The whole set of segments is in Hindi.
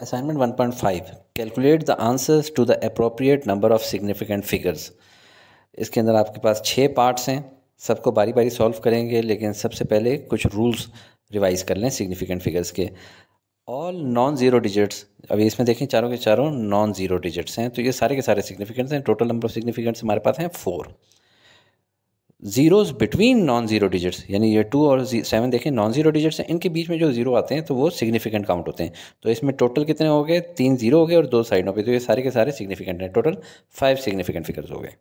point 1.5 calculate the answers to the appropriate number of significant figures इसके अंदर आपके पास छः पार्ट्स हैं सबको बारी बारी सॉल्व करेंगे लेकिन सबसे पहले कुछ रूल्स रिवाइज कर लें सिग्निफिकेंट फिगर्स के ऑल नॉन ज़ीरो डिजिट्स अभी इसमें देखें चारों के चारों नॉन ज़ीरो डिजिट्स हैं तो ये सारे के सारे सिग्निफिकेंट्स हैं टोटल नंबर ऑफ सिग्निफिकेंट्स हमारे पास हैं four zeros between non zero digits यानी ये टू और सेवन देखें नॉन जीरो डिजिट्स हैं इनके बीच में जो जीरो आते हैं तो वो सिग्निफिकेंट काउंट होते हैं तो इसमें टोटल कितने हो गए तीन जीरो हो गए और दो साइडों पे तो ये सारे के सारे सिग्निफिकेंट हैं टोटल फाइव सिग्निफिकेंट फिगर्स हो गए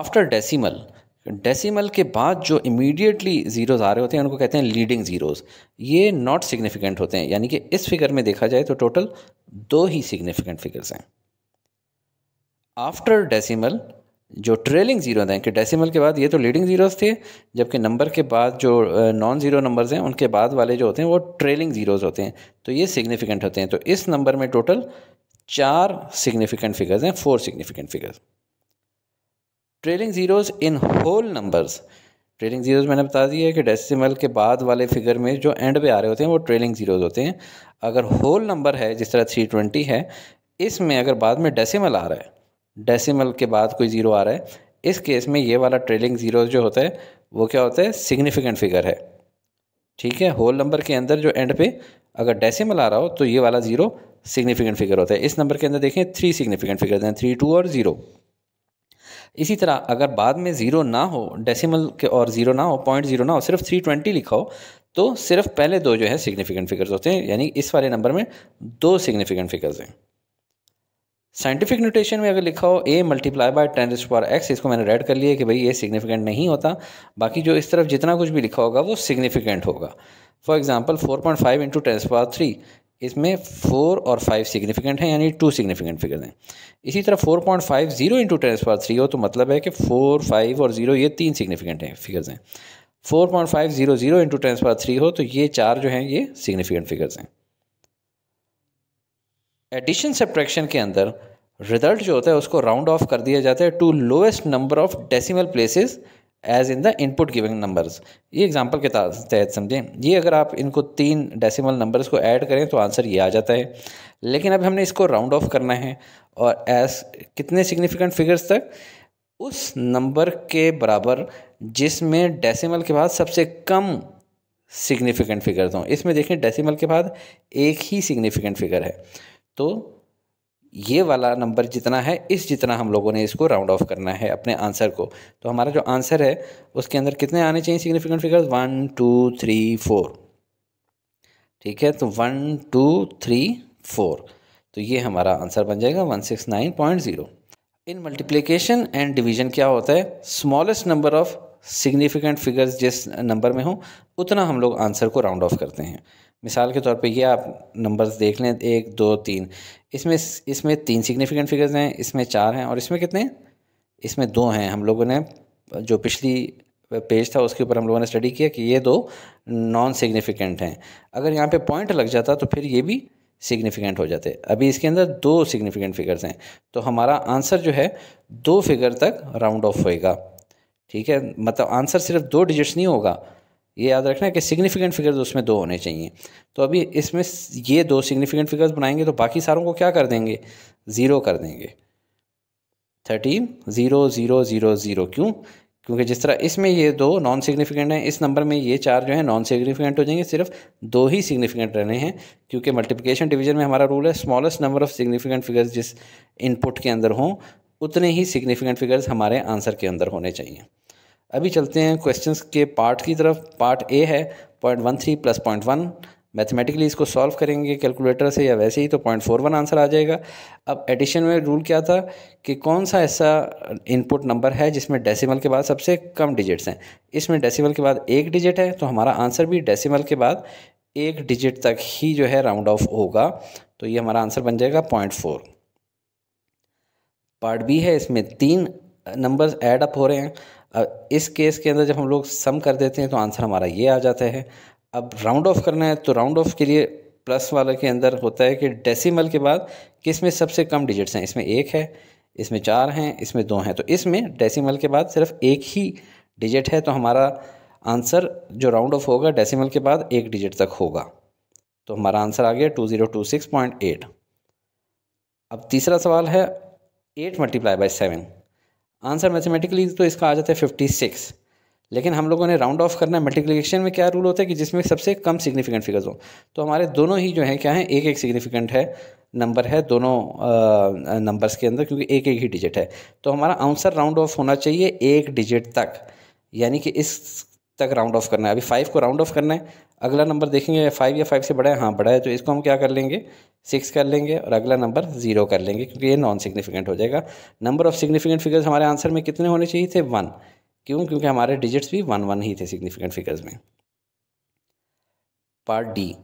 आफ्टर डेसीमल डेसीमल के बाद जो इमीडिएटली ज़ीरोज़ आ रहे होते हैं उनको कहते हैं लीडिंग ज़ीरोज़ ये नॉट सिग्निफिकेंट होते हैं यानी कि इस फिगर में देखा जाए तो टोटल दो ही सिग्निफिकेंट फिगर्स हैं आफ्टर डेसीमल जो ट्रेलिंग ज़ीरो हैं कि डेसिमल के बाद ये तो लीडिंग ज़ीरोज़ थे जबकि नंबर के बाद जो नॉन ज़ीरो नंबर्स हैं उनके बाद वाले जो होते हैं वो ट्रेलिंग ज़ीरोज़ होते हैं तो ये सिग्निफिकेंट होते हैं तो इस नंबर में टोटल चार सिग्निफिकेंट फिगर्स हैं four significant figures trailing zeros in whole numbers trailing zeros मैंने बता दिया है कि डेसिमल के बाद वाले फिगर में जो एंड पे आ रहे होते हैं वो ट्रेलिंग जीरोज़ होते हैं अगर होल नंबर है जिस तरह थ्री ट्वेंटी है इसमें अगर बाद में डेसिमल आ रहा है डेसिमल के बाद कोई ज़ीरो आ रहा है इस केस में ये वाला ट्रेलिंग ज़ीरो जो होता है वो क्या होता है सिग्निफिकेंट फिगर है ठीक है होल नंबर के अंदर जो एंड पे अगर डेसिमल आ रहा हो तो ये वाला ज़ीरो सिग्निफिकेंट फिगर होता है इस नंबर के अंदर देखें थ्री सिग्निफिकेंट फिगर हैं थ्री टू और ज़ीरो इसी तरह अगर बाद में ज़ीरो ना हो डेसिमल के और ज़ीरो ना हो पॉइंट ज़ीरो ना हो सिर्फ थ्री ट्वेंटी लिखा हो तो सिर्फ पहले दो जो है सिग्निफिकेंट फिगर्स होते हैं यानी इस वाले नंबर में दो सिग्निफिकेंट फिगर्स हैं साइंटिफिक नोटेशन में अगर लिखा हो a multiply by ten raised power x इसको मैंने रेड कर लिया कि भाई ये सिग्निफिकेंट नहीं होता बाकी जो इस तरफ जितना कुछ भी लिखा होगा वो सिग्निफिकेंट होगा for example four point five into ten power three इसमें फोर और फाइव सिग्निफिकेंट हैं यानी टू सिग्निफिकेंट फिगर्स हैं इसी तरह four point five zero into ten power three हो तो मतलब है कि फोर फाइव और जीरो ये तीन सिग्निफिकेंट हैं फिगर्स हैं four point five zero zero into ten power three हो तो ये चार जो हैं ये सिग्निफिकेंट फिगर्स हैं एडिशन सब्ट्रैक्शन के अंदर रिजल्ट जो होता है उसको राउंड ऑफ कर दिया जाता है to lowest number of decimal places as in the input giving numbers ये एग्जांपल के तहत समझें ये अगर आप इनको तीन डेसिमल नंबर्स को ऐड करें तो आंसर ये आ जाता है लेकिन अब हमने इसको राउंड ऑफ करना है और एज कितने सिग्निफिकेंट फिगर्स तक उस नंबर के बराबर जिसमें डेसिमल के बाद सबसे कम सिग्निफिकेंट फिगर्स हों इसमें देखें डेसिमल के बाद एक ही सिग्निफिकेंट फिगर है तो ये वाला नंबर जितना है इस जितना हम लोगों ने इसको राउंड ऑफ करना है अपने आंसर को तो हमारा जो आंसर है उसके अंदर कितने आने चाहिए significant figures one two three four ठीक है तो वन टू थ्री फोर तो ये हमारा आंसर बन जाएगा one six nine point zero in multiplication and division क्या होता है smallest number of significant figures जिस नंबर में हो उतना हम लोग आंसर को राउंड ऑफ करते हैं मिसाल के तौर पे ये आप नंबर्स देख लें एक दो तीन इसमें इसमें तीन सिग्निफिकेंट फिगर्स हैं इसमें चार हैं और इसमें कितने इसमें दो हैं हम लोगों ने जो पिछली पेज था उसके ऊपर हम लोगों ने स्टडी किया कि ये दो नॉन सिग्निफिकेंट हैं अगर यहाँ पे पॉइंट लग जाता तो फिर ये भी सिग्निफिकेंट हो जाते अभी इसके अंदर दो सिग्निफिकेंट फिगर्स हैं तो हमारा आंसर जो है दो फिगर तक राउंड ऑफ होएगा ठीक है मतलब आंसर सिर्फ दो डिजिट्स नहीं होगा ये याद रखना कि सिग्निफिकेंट फिगर्स उसमें दो होने चाहिए तो अभी इसमें ये दो सिग्निफिकेंट फिगर्स बनाएंगे तो बाकी सारों को क्या कर देंगे ज़ीरो कर देंगे thirteen zero zero zero zero क्यों क्योंकि जिस तरह इसमें ये दो नॉन सिग्निफिकेंट हैं इस नंबर में ये चार जो है नॉन सिग्निफिकेंट हो जाएंगे सिर्फ दो ही सिग्निफिकेंट रहने हैं क्योंकि मल्टीप्लिकेशन डिवीजन में हमारा रूल है smallest number of significant figures जिस इनपुट के अंदर हों उतने ही सिग्निफिकेंट फिगर्स हमारे आंसर के अंदर होने चाहिए अभी चलते हैं क्वेश्चंस के पार्ट की तरफ पार्ट ए है point one three plus point one mathematically इसको सॉल्व करेंगे कैलकुलेटर से या वैसे ही तो पॉइंट फोर वन आंसर आ जाएगा अब एडिशन में रूल क्या था कि कौन सा ऐसा इनपुट नंबर है जिसमें डेसिमल के बाद सबसे कम डिजिट्स हैं इसमें डेसिमल के बाद एक डिजिट है तो हमारा आंसर भी डेसिमल के बाद एक डिजिट तक ही जो है राउंड ऑफ होगा तो ये हमारा आंसर बन जाएगा पॉइंट फोर पार्ट बी है इसमें तीन नंबर्स ऐड अप हो रहे हैं इस केस के अंदर जब हम लोग सम कर देते हैं तो आंसर हमारा ये आ जाता है अब राउंड ऑफ करना है तो राउंड ऑफ के लिए प्लस वाला के अंदर होता है कि डेसिमल के बाद किस में सबसे कम डिजिट्स हैं इसमें एक है इसमें चार हैं इसमें दो हैं तो इसमें डेसिमल के बाद सिर्फ एक ही डिजिट है तो हमारा आंसर जो राउंड ऑफ होगा डेसिमल के बाद एक डिजिट तक होगा तो हमारा आंसर आ गया two zero two six point eight अब तीसरा सवाल है eight multiply by seven answer mathematically तो इसका आ जाता है फिफ्टी सिक्स लेकिन हम लोगों ने राउंड ऑफ करना है मल्टीप्लिकेशन में क्या रूल होता है कि जिसमें सबसे कम सिग्निफिकेंट फिगर्स हो तो हमारे दोनों ही जो है क्या है एक एक सिग्निफिकेंट है नंबर है दोनों नंबर्स के अंदर क्योंकि एक एक ही डिजिट है तो हमारा आंसर राउंड ऑफ होना चाहिए एक डिजिट तक यानी कि इस तक राउंड ऑफ करना है अभी फाइव को राउंड ऑफ करना है अगला नंबर देखेंगे फाइव या फाइव से बड़ा है हाँ बड़ा है तो इसको हम क्या कर लेंगे सिक्स कर लेंगे और अगला नंबर जीरो कर लेंगे क्योंकि ये नॉन सिग्निफिकेंट हो जाएगा नंबर ऑफ सिग्निफिकेंट फिगर्स हमारे आंसर में कितने होने चाहिए थे वन क्यों क्योंकि हमारे डिजिट्स भी वन वन ही थे सिग्निफिकेंट फिगर्स में पार्ट डी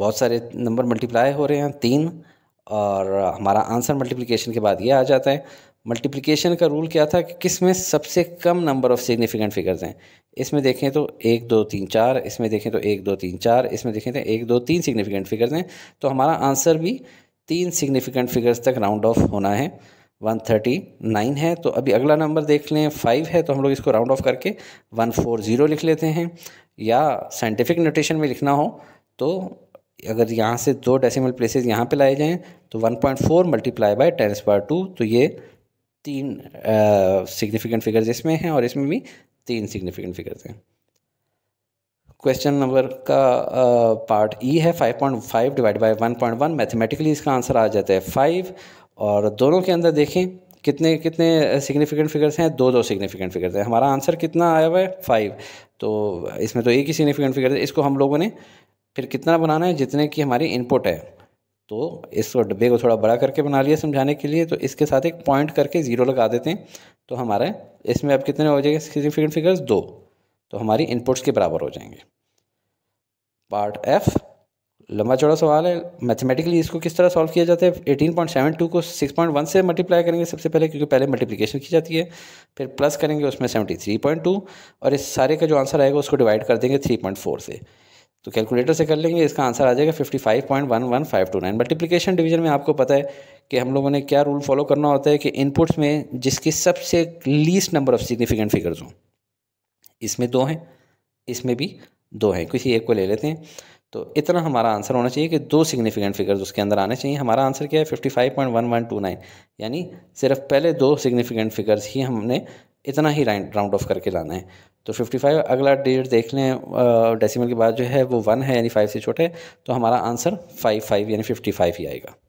बहुत सारे नंबर मल्टीप्लाई हो रहे हैं तीन और हमारा आंसर मल्टीप्लिकेशन के बाद ये आ जाता है मल्टीप्लिकेशन का रूल क्या था कि किस में सबसे कम नंबर ऑफ़ सिग्निफिकेंट फिगर्स हैं इसमें देखें तो एक दो तीन चार इसमें देखें तो एक दो तीन चार इसमें देखें तो एक दो तीन सिग्निफिकेंट फिगर्स हैं तो हमारा आंसर भी तीन सिग्निफिकेंट फिगर्स तक राउंड ऑफ होना है वन थर्टी नाइन है तो अभी अगला नंबर देख लें फाइव है तो हम लोग इसको राउंड ऑफ करके वन फोर ज़ीरो लिख लेते हैं या साइंटिफिक नोटेशन में लिखना हो तो अगर यहाँ से दो डेसिमल प्लेसेस यहाँ पे लाए जाएँ तो one point four multiply by ten square two तो ये तीन सिग्निफिकेंट फिगर्स इसमें हैं और इसमें भी तीन सिग्निफिकेंट फिगर्स हैं क्वेश्चन नंबर का पार्ट uh, ई e है 5.5 divide by one point one mathematically इसका आंसर आ जाता है फाइव और दोनों के अंदर देखें कितने कितने सिग्निफिकेंट फिगर्स हैं दो दो सिग्निफिकेंट फिगर्स हैं हमारा आंसर कितना आया हुआ है फाइव तो इसमें तो एक ही सिग्निफिकेंट फिगर है इसको हम लोगों ने फिर कितना बनाना है जितने की हमारी इनपुट है तो इस डब्बे को थोड़ा बड़ा करके बना लिया समझाने के लिए तो इसके साथ एक पॉइंट करके ज़ीरो लगा देते हैं तो हमारा इसमें अब कितने हो जाएंगे सिग्निफिकेंट फिगर्स दो तो हमारी इनपुट्स के बराबर हो जाएंगे पार्ट एफ लंबा चौड़ा सवाल है मैथमेटिकली इसको किस तरह सॉल्व किया जाता है एटीन पॉइंट सेवन टू को सिक्स पॉइंट वन से मल्टीप्लाई करेंगे सबसे पहले क्योंकि पहले मल्टीप्लिकेशन की जाती है फिर प्लस करेंगे उसमें सेवेंटी थ्री पॉइंट टू और इस सारे का जो आंसर आएगा उसको डिवाइड कर देंगे थ्री पॉइंट फोर से तो कैलकुलेटर से कर लेंगे इसका आंसर आ जाएगा fifty five point one one five two nine multiplication division में आपको पता है कि हम लोगों ने क्या रूल फॉलो करना होता है कि इनपुट्स में जिसकी सबसे least number of significant figures हों इसमें दो हैं इसमें भी दो हैं किसी एक को ले लेते हैं तो इतना हमारा आंसर होना चाहिए कि दो सिग्निफिकेंट फिगर्स उसके अंदर आने चाहिए हमारा आंसर क्या है fifty five point one one two nine यानी सिर्फ पहले दो सिग्निफिकेंट फिगर्स ही हमने इतना ही राउंड ऑफ करके लाना है तो 55 अगला डिजिट देख लें डेसिमल के बाद जो है वो वन है यानी फाइव से छोटे तो हमारा आंसर फाइव फाइव यानी फिफ्टी फाइव ही आएगा